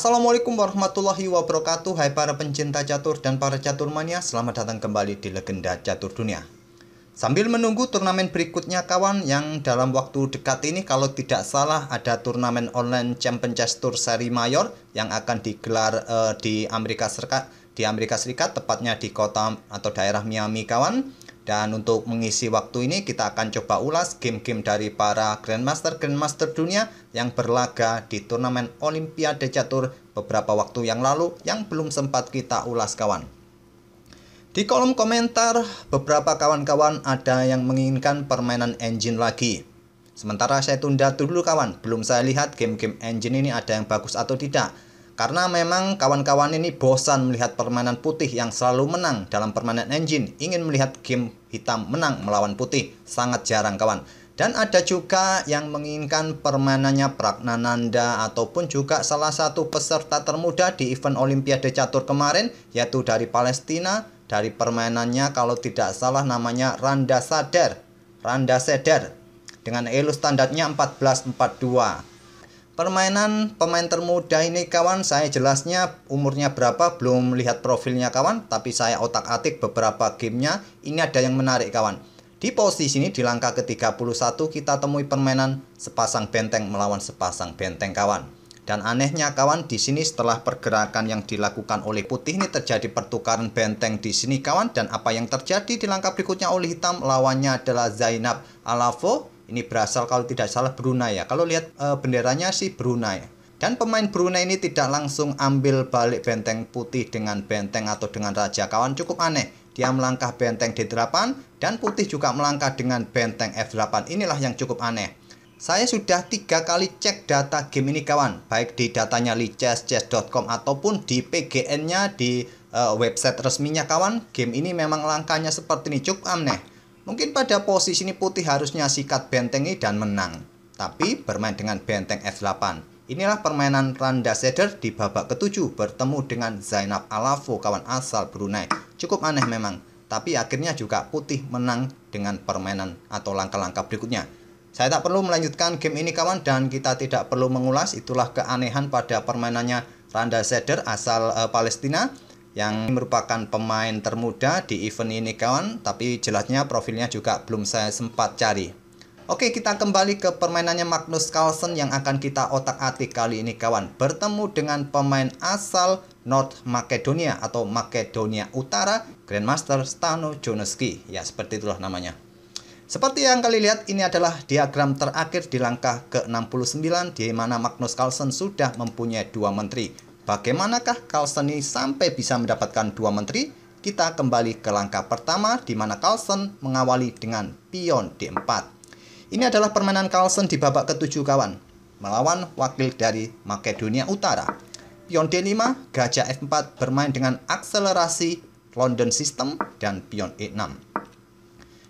Assalamualaikum warahmatullahi wabarakatuh Hai para pencinta catur dan para catur mania Selamat datang kembali di Legenda Catur Dunia Sambil menunggu turnamen berikutnya kawan Yang dalam waktu dekat ini kalau tidak salah Ada turnamen online Champion Chess Tour seri mayor Yang akan digelar uh, di Amerika Serikat di Amerika Serikat tepatnya di kota atau daerah Miami kawan dan untuk mengisi waktu ini kita akan coba ulas game-game dari para Grandmaster Grandmaster dunia yang berlaga di turnamen Olimpiade Catur beberapa waktu yang lalu yang belum sempat kita ulas kawan. Di kolom komentar, beberapa kawan-kawan ada yang menginginkan permainan engine lagi. Sementara saya tunda dulu kawan, belum saya lihat game-game engine ini ada yang bagus atau tidak. Karena memang kawan-kawan ini bosan melihat permainan putih yang selalu menang dalam permainan engine, ingin melihat game hitam menang melawan putih sangat jarang kawan dan ada juga yang menginginkan permainannya Pragnananda ataupun juga salah satu peserta termuda di event Olimpiade Catur kemarin yaitu dari Palestina dari permainannya kalau tidak salah namanya Randa Sader Randa Seder dengan elo standarnya 1442 Permainan pemain termuda ini kawan saya jelasnya umurnya berapa belum lihat profilnya kawan tapi saya otak-atik beberapa gamenya ini ada yang menarik kawan. Di posisi ini di langkah ke-31 kita temui permainan sepasang benteng melawan sepasang benteng kawan. Dan anehnya kawan di sini setelah pergerakan yang dilakukan oleh putih ini terjadi pertukaran benteng di sini kawan dan apa yang terjadi di langkah berikutnya oleh hitam lawannya adalah Zainab Alavo ini berasal kalau tidak salah Brunei ya. Kalau lihat e, benderanya sih Brunei. Dan pemain Brunei ini tidak langsung ambil balik benteng putih dengan benteng atau dengan raja kawan cukup aneh. Dia melangkah benteng D8 dan putih juga melangkah dengan benteng F8. Inilah yang cukup aneh. Saya sudah tiga kali cek data game ini kawan, baik di datanya lichess.com ataupun di PGN-nya di e, website resminya kawan. Game ini memang langkahnya seperti ini cukup aneh. Mungkin pada posisi ini putih harusnya sikat benteng ini dan menang. Tapi bermain dengan benteng F8. Inilah permainan Randa Seder di babak ketujuh bertemu dengan Zainab Alafo kawan asal Brunei. Cukup aneh memang, tapi akhirnya juga putih menang dengan permainan atau langkah-langkah berikutnya. Saya tak perlu melanjutkan game ini kawan dan kita tidak perlu mengulas itulah keanehan pada permainannya Randa Seder asal uh, Palestina yang merupakan pemain termuda di event ini kawan tapi jelasnya profilnya juga belum saya sempat cari Oke kita kembali ke permainannya Magnus Carlsen yang akan kita otak-atik kali ini kawan bertemu dengan pemain asal North Macedonia atau Makedonia Utara Grandmaster Stano Joneski ya seperti itulah namanya seperti yang kalian lihat, ini adalah diagram terakhir di langkah ke-69 di mana Magnus Carlsen sudah mempunyai dua menteri, Bagaimanakah Carlson ini sampai bisa mendapatkan dua menteri? Kita kembali ke langkah pertama di mana Carlson mengawali dengan pion D4. Ini adalah permainan Carlson di babak ketujuh kawan, melawan wakil dari Makedonia Utara. Pion D5, gajah F4 bermain dengan akselerasi London System dan pion E6.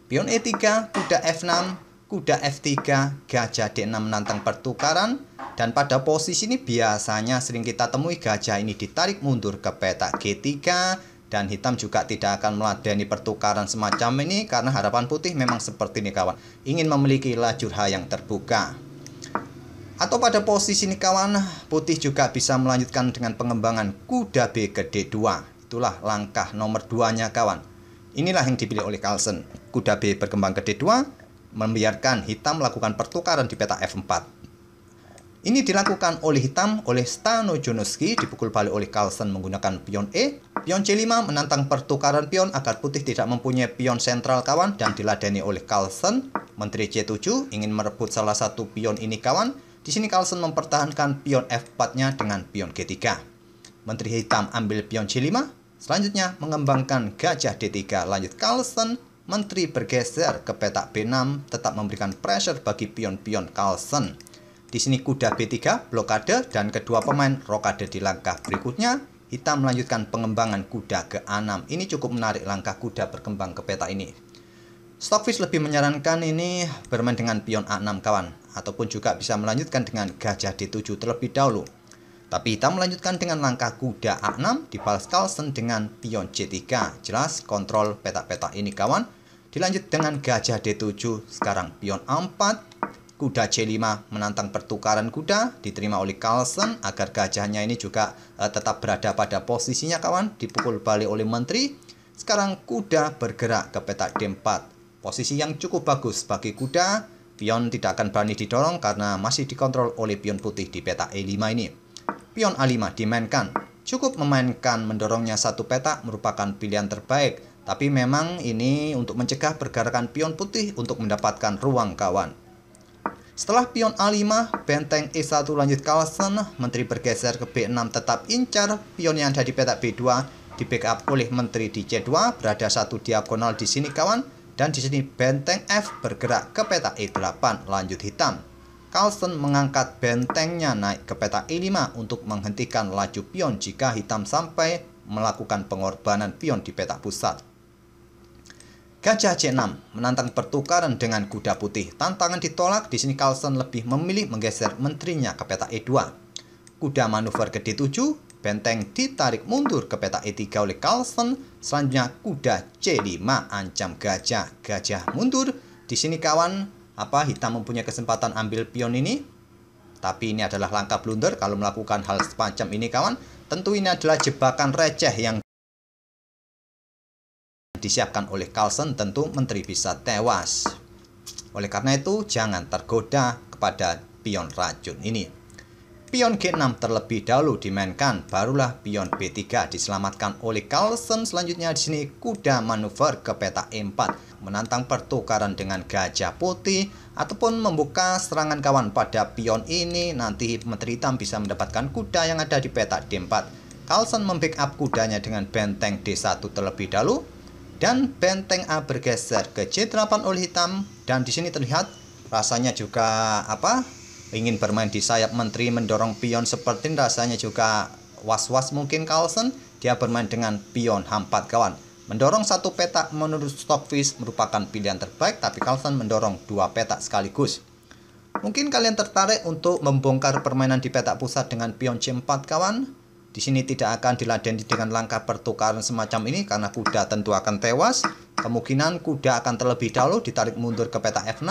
Pion E3, kuda F6, kuda F3, gajah D6 menantang pertukaran, dan pada posisi ini biasanya sering kita temui gajah ini ditarik mundur ke petak G3, dan hitam juga tidak akan meladeni pertukaran semacam ini karena harapan putih memang seperti ini kawan, ingin memiliki lajur H yang terbuka. Atau pada posisi ini kawan, putih juga bisa melanjutkan dengan pengembangan kuda B ke D2. Itulah langkah nomor 2-nya kawan. Inilah yang dipilih oleh Carlsen. Kuda B berkembang ke D2, membiarkan hitam melakukan pertukaran di peta F4. Ini dilakukan oleh hitam oleh Stano Jonoski dipukul balik oleh Carlsen menggunakan pion E. Pion C5 menantang pertukaran pion agar putih tidak mempunyai pion sentral kawan dan diladeni oleh Carlsen. Menteri C7 ingin merebut salah satu pion ini kawan. Di sini Carlsen mempertahankan pion F4-nya dengan pion G3. Menteri hitam ambil pion C5. Selanjutnya mengembangkan gajah D3 lanjut Carlsen Menteri bergeser ke petak B6 tetap memberikan pressure bagi pion-pion Carlsen. Di sini kuda B3 blokade dan kedua pemain rokade di langkah berikutnya. Hitam melanjutkan pengembangan kuda ke A6. Ini cukup menarik langkah kuda berkembang ke peta ini. Stockfish lebih menyarankan ini bermain dengan pion A6 kawan, ataupun juga bisa melanjutkan dengan gajah D7 terlebih dahulu. Tapi hitam melanjutkan dengan langkah kuda A6 dibalas Carlsen dengan pion C3. Jelas kontrol peta-peta ini kawan. Dilanjut dengan gajah D7, sekarang pion A4, kuda C5 menantang pertukaran kuda, diterima oleh Carlson agar gajahnya ini juga eh, tetap berada pada posisinya kawan, dipukul balik oleh menteri. Sekarang kuda bergerak ke petak D4, posisi yang cukup bagus bagi kuda, pion tidak akan berani didorong karena masih dikontrol oleh pion putih di petak E5 ini. Pion A5 dimainkan, cukup memainkan mendorongnya satu petak merupakan pilihan terbaik tapi memang ini untuk mencegah pergerakan pion putih untuk mendapatkan ruang kawan. Setelah pion A5, benteng E1 lanjut kawasan, menteri bergeser ke B6 tetap incar pion yang ada di petak B2 di backup oleh menteri di C2 berada satu diagonal di sini kawan dan di sini benteng F bergerak ke petak E8 lanjut hitam. Carlsen mengangkat bentengnya naik ke petak E5 untuk menghentikan laju pion jika hitam sampai melakukan pengorbanan pion di petak pusat. Gajah C6 menantang pertukaran dengan kuda putih. Tantangan ditolak, di sini Carlsen lebih memilih menggeser menterinya ke peta E2. Kuda manuver ke D7, benteng ditarik mundur ke peta E3 oleh Carlsen. Selanjutnya kuda C5 ancam gajah. Gajah mundur. Di sini kawan, apa hitam mempunyai kesempatan ambil pion ini? Tapi ini adalah langkah blunder kalau melakukan hal semacam ini kawan. Tentu ini adalah jebakan receh yang disiapkan oleh Carlson tentu menteri bisa tewas. Oleh karena itu, jangan tergoda kepada pion racun ini. Pion G6 terlebih dahulu dimainkan, barulah pion B3 diselamatkan oleh Carlson. Selanjutnya di sini kuda manuver ke peta E4, menantang pertukaran dengan gajah putih ataupun membuka serangan kawan pada pion ini. Nanti menteri hitam bisa mendapatkan kuda yang ada di peta D4. Carlson membackup kudanya dengan benteng D1 terlebih dahulu dan benteng A bergeser ke C8 oleh hitam dan di sini terlihat rasanya juga apa ingin bermain di sayap menteri mendorong pion seperti ini rasanya juga was-was mungkin Carlsen dia bermain dengan pion h4 kawan mendorong satu petak menurut Stockfish merupakan pilihan terbaik tapi Carlsen mendorong dua petak sekaligus mungkin kalian tertarik untuk membongkar permainan di petak pusat dengan pion C4 kawan di sini tidak akan diladeni dengan langkah pertukaran semacam ini karena kuda tentu akan tewas. Kemungkinan kuda akan terlebih dahulu ditarik mundur ke peta F6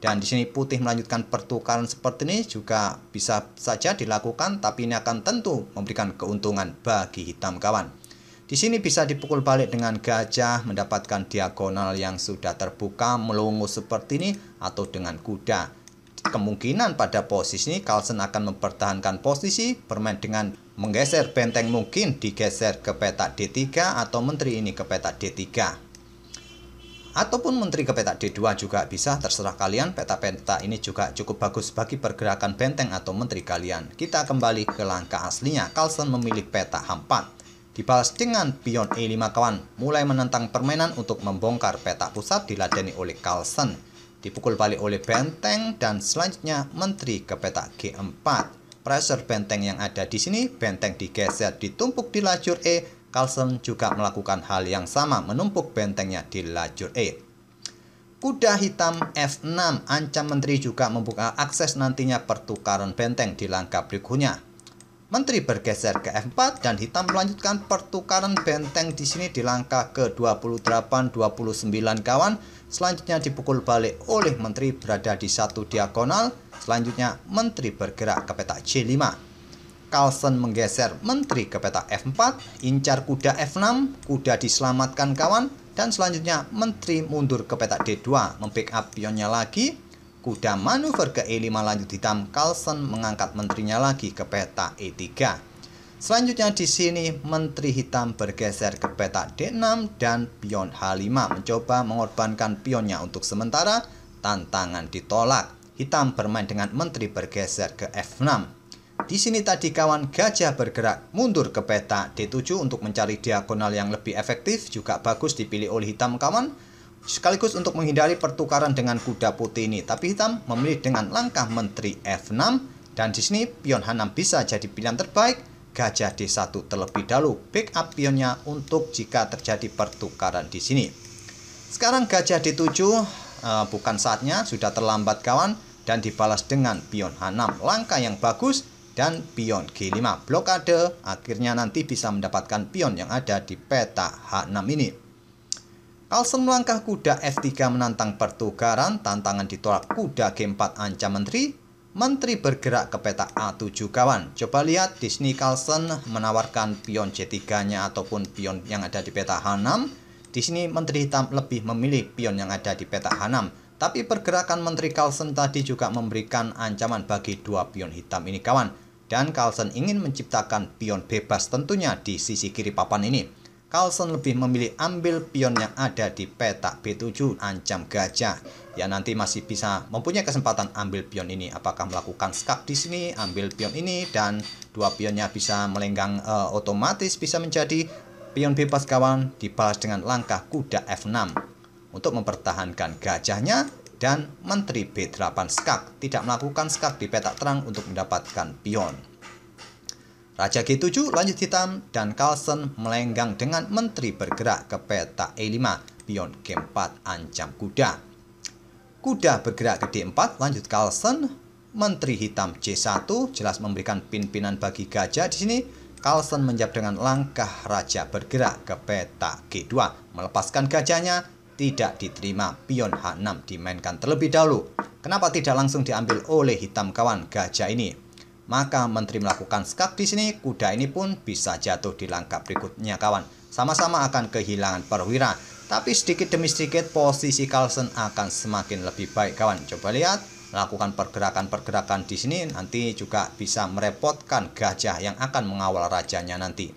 dan di sini putih melanjutkan pertukaran seperti ini juga bisa saja dilakukan tapi ini akan tentu memberikan keuntungan bagi hitam kawan. Di sini bisa dipukul balik dengan gajah mendapatkan diagonal yang sudah terbuka melongo seperti ini atau dengan kuda. Kemungkinan pada posisi ini Carlsen akan mempertahankan posisi bermain dengan menggeser benteng mungkin digeser ke petak D3 atau menteri ini ke petak D3 ataupun menteri ke petak D2 juga bisa terserah kalian peta-peta ini juga cukup bagus bagi pergerakan benteng atau menteri kalian kita kembali ke langkah aslinya Carlsen memilih peta H4 dibalas dengan pion E5 kawan mulai menentang permainan untuk membongkar peta pusat diladeni oleh Carlsen dipukul balik oleh benteng dan selanjutnya menteri ke petak G4 pressure benteng yang ada di sini, benteng digeser ditumpuk di lajur E, Carlsen juga melakukan hal yang sama menumpuk bentengnya di lajur E. Kuda hitam F6 ancam menteri juga membuka akses nantinya pertukaran benteng di langkah berikutnya. Menteri bergeser ke F4 dan hitam melanjutkan pertukaran benteng di sini di langkah ke-28-29 kawan. Selanjutnya dipukul balik oleh Menteri berada di satu diagonal. Selanjutnya Menteri bergerak ke peta C5. Carlsen menggeser Menteri ke peta F4, incar kuda F6, kuda diselamatkan kawan. Dan selanjutnya Menteri mundur ke peta D2, membackup pionnya lagi Kuda manuver ke E5 lanjut hitam, Carlsen mengangkat menterinya lagi ke peta E3. Selanjutnya di sini menteri hitam bergeser ke peta D6 dan pion H5 mencoba mengorbankan pionnya untuk sementara, tantangan ditolak. Hitam bermain dengan menteri bergeser ke F6. Di sini tadi kawan gajah bergerak mundur ke peta D7 untuk mencari diagonal yang lebih efektif juga bagus dipilih oleh hitam kawan sekaligus untuk menghindari pertukaran dengan kuda putih ini. Tapi hitam memilih dengan langkah menteri F6 dan di sini pion H6 bisa jadi pilihan terbaik. Gajah D1 terlebih dahulu backup pionnya untuk jika terjadi pertukaran di sini. Sekarang gajah D7 eh, bukan saatnya, sudah terlambat kawan dan dibalas dengan pion H6. Langkah yang bagus dan pion G5. Blokade akhirnya nanti bisa mendapatkan pion yang ada di peta H6 ini. Carlsen melangkah kuda F3 menantang pertukaran, tantangan ditolak kuda G4 ancam menteri, menteri bergerak ke peta A7 kawan. Coba lihat Disney Carlsen menawarkan pion C3-nya ataupun pion yang ada di peta H6. Di sini menteri hitam lebih memilih pion yang ada di peta H6. Tapi pergerakan menteri Carlsen tadi juga memberikan ancaman bagi dua pion hitam ini kawan. Dan Carlsen ingin menciptakan pion bebas tentunya di sisi kiri papan ini. Carlson lebih memilih ambil pion yang ada di petak B7 ancam gajah. Ya nanti masih bisa mempunyai kesempatan ambil pion ini. Apakah melakukan skak di sini, ambil pion ini dan dua pionnya bisa melenggang uh, otomatis bisa menjadi pion bebas kawan dibalas dengan langkah kuda F6 untuk mempertahankan gajahnya dan menteri B8 skak tidak melakukan skak di petak terang untuk mendapatkan pion. Raja G7 lanjut hitam dan Carlsen melenggang dengan menteri bergerak ke peta E5, pion G4 ancam kuda. Kuda bergerak ke D4, lanjut Carlsen, menteri hitam C1 jelas memberikan pimpinan bagi gajah di sini. Carlsen menjawab dengan langkah raja bergerak ke peta G2, melepaskan gajahnya, tidak diterima pion H6 dimainkan terlebih dahulu. Kenapa tidak langsung diambil oleh hitam kawan gajah ini? maka menteri melakukan skak di sini, kuda ini pun bisa jatuh di langkah berikutnya kawan. Sama-sama akan kehilangan perwira, tapi sedikit demi sedikit posisi Carlsen akan semakin lebih baik kawan. Coba lihat, lakukan pergerakan-pergerakan di sini nanti juga bisa merepotkan gajah yang akan mengawal rajanya nanti.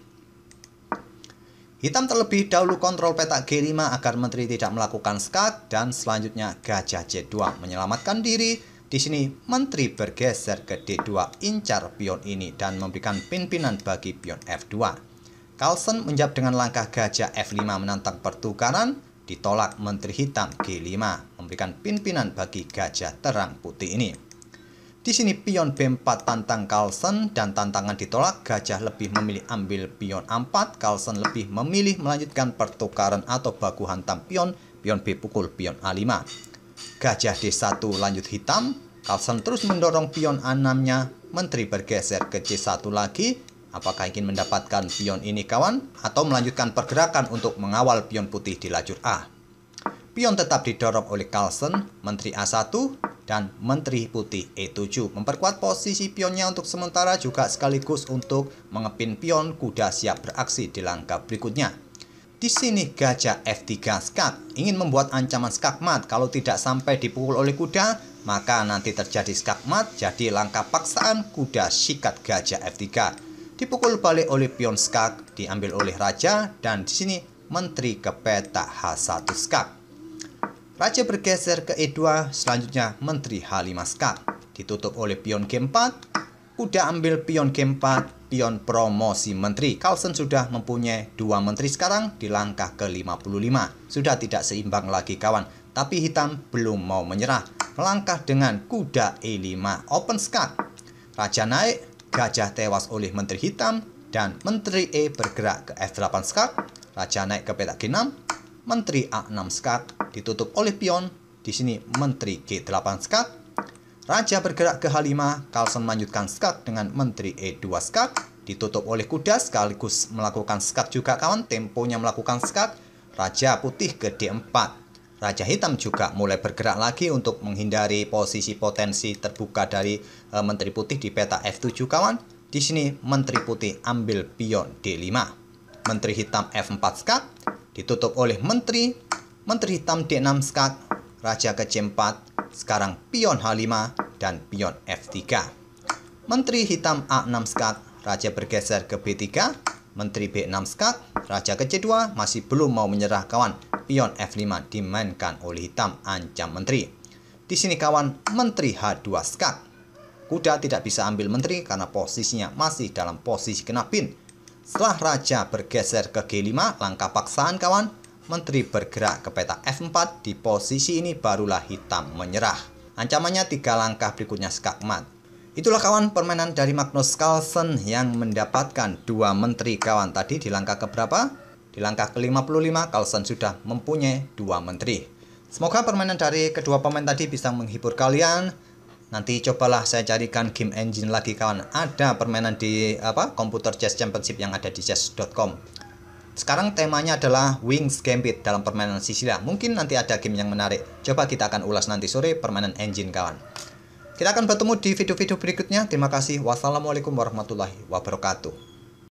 Hitam terlebih dahulu kontrol petak G5 agar menteri tidak melakukan skak dan selanjutnya gajah C2 menyelamatkan diri di sini, menteri bergeser ke D2 incar pion ini dan memberikan pimpinan bagi pion F2. Carlsen menjawab dengan langkah gajah F5 menantang pertukaran, ditolak menteri hitam G5, memberikan pimpinan bagi gajah terang putih ini. Di sini pion B4 tantang Carlsen dan tantangan ditolak, gajah lebih memilih ambil pion A4, Carlsen lebih memilih melanjutkan pertukaran atau baku hantam pion, pion B pukul pion A5. Gajah D1 lanjut hitam, Carlsen terus mendorong pion A6-nya, menteri bergeser ke C1 lagi. Apakah ingin mendapatkan pion ini kawan? Atau melanjutkan pergerakan untuk mengawal pion putih di lajur A? Pion tetap didorong oleh Carlsen, menteri A1, dan menteri putih E7. Memperkuat posisi pionnya untuk sementara juga sekaligus untuk mengepin pion kuda siap beraksi di langkah berikutnya. Di sini gajah F3 skak ingin membuat ancaman skakmat kalau tidak sampai dipukul oleh kuda, maka nanti terjadi skakmat jadi langkah paksaan kuda sikat gajah F3. Dipukul balik oleh pion skak, diambil oleh raja, dan di sini menteri ke peta H1 skak. Raja bergeser ke E2, selanjutnya menteri H5 skak. Ditutup oleh pion G4, kuda ambil pion G4, Pion promosi menteri. Carlson sudah mempunyai dua menteri sekarang di langkah ke-55. Sudah tidak seimbang lagi kawan, tapi hitam belum mau menyerah. Melangkah dengan kuda E5 open skat. Raja naik, gajah tewas oleh menteri hitam, dan menteri E bergerak ke F8 skat. Raja naik ke petak G6, menteri A6 skat ditutup oleh pion. Di sini menteri G8 skat, Raja bergerak ke H5, Carlsen melanjutkan skak dengan Menteri E2 skak, ditutup oleh kuda sekaligus melakukan skak juga kawan, temponya melakukan skak, Raja putih ke D4. Raja Hitam juga mulai bergerak lagi untuk menghindari posisi potensi terbuka dari e, Menteri Putih di peta F7 kawan. Di sini Menteri Putih ambil pion D5. Menteri Hitam F4 skak, ditutup oleh Menteri. Menteri Hitam D6 skak, Raja ke C4, sekarang pion H5 dan pion F3. Menteri hitam A6 skak, raja bergeser ke B3, menteri B6 skak, raja ke C2 masih belum mau menyerah kawan. Pion F5 dimainkan oleh hitam ancam menteri. Di sini kawan, menteri H2 skak. Kuda tidak bisa ambil menteri karena posisinya masih dalam posisi kena pin. Setelah raja bergeser ke G5, langkah paksaan kawan, Menteri bergerak ke peta F4 di posisi ini barulah hitam menyerah. Ancamannya tiga langkah berikutnya skakmat. Itulah kawan permainan dari Magnus Carlsen yang mendapatkan dua menteri kawan tadi di langkah keberapa? Di langkah ke-55 Carlsen sudah mempunyai dua menteri. Semoga permainan dari kedua pemain tadi bisa menghibur kalian. Nanti cobalah saya carikan game engine lagi kawan. Ada permainan di apa? Komputer Chess Championship yang ada di chess.com. Sekarang temanya adalah Wings Gambit dalam permainan Sicilia. Mungkin nanti ada game yang menarik. Coba kita akan ulas nanti sore permainan engine kawan. Kita akan bertemu di video-video berikutnya. Terima kasih. Wassalamualaikum warahmatullahi wabarakatuh.